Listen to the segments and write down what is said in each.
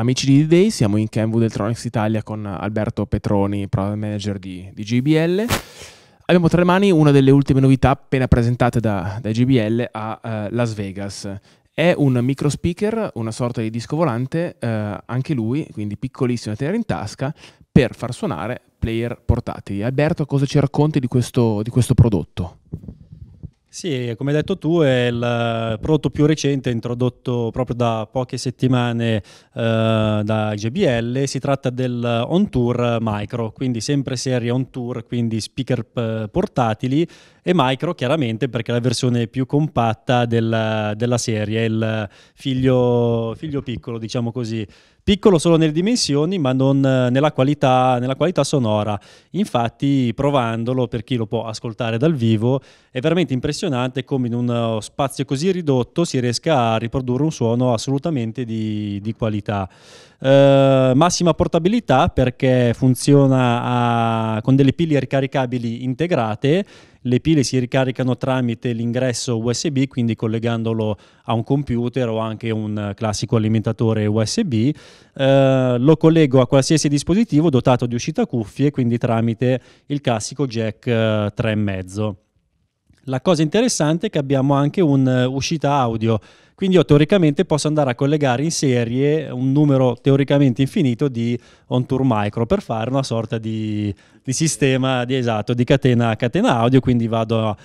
Amici di D-Day, siamo in Kenwood Electronics Italia con Alberto Petroni, product manager di, di GBL. Abbiamo tra le mani una delle ultime novità appena presentate da, da GBL a uh, Las Vegas. È un micro speaker, una sorta di disco volante, eh, anche lui, quindi piccolissimo da tenere in tasca, per far suonare player portatili. Alberto, cosa ci racconti di questo, di questo prodotto? Sì, come hai detto tu, è il eh, prodotto più recente introdotto proprio da poche settimane eh, da JBL. Si tratta del On Tour Micro, quindi sempre serie On Tour, quindi speaker eh, portatili e Micro chiaramente perché è la versione più compatta della, della serie, il figlio, figlio piccolo, diciamo così piccolo solo nelle dimensioni ma non eh, nella qualità, nella qualità sonora. Infatti provandolo per chi lo può ascoltare dal vivo è veramente impressionante come in uno eh, spazio così ridotto si riesca a riprodurre un suono assolutamente di, di qualità. Eh, massima portabilità perché funziona a, ah, con delle pili ricaricabili integrate le pile si ricaricano tramite l'ingresso USB, quindi collegandolo a un computer o anche un eh, classico alimentatore USB. Eh, lo collego a qualsiasi dispositivo dotato di uscita cuffie, quindi tramite il classico jack 3,5. Eh, La cosa interessante è che abbiamo anche un'uscita eh, audio quindi io teoricamente posso andare a collegare in serie un numero teoricamente infinito di on-tour micro per fare una sorta di, di sistema di, esatto, di catena, catena audio, quindi vado a,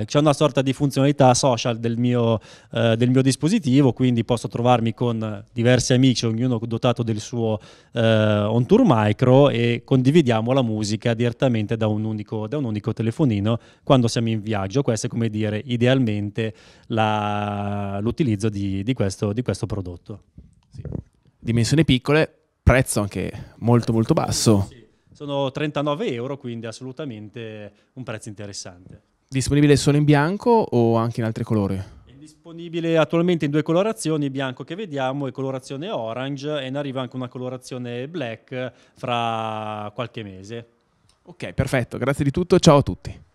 eh, c'è una sorta di funzionalità social del mio, eh, del mio dispositivo, quindi posso trovarmi con diversi amici, ognuno dotato del suo eh, on-tour micro e condividiamo la musica direttamente da un unico, da un unico telefonino quando siamo in viaggio. Questa è come dire idealmente la eh, l'utilizzo di, di, questo, di, questo, prodotto. Sì. Dimensioni piccole, prezzo anche molto molto basso. Sì, sono 39 euro, quindi assolutamente un prezzo interessante. Disponibile solo in bianco o anche in altri colori? È disponibile attualmente in due colorazioni, bianco che vediamo e colorazione orange e ne arriva anche una colorazione black fra qualche mese. Ok, perfetto, grazie di tutto, ciao a tutti.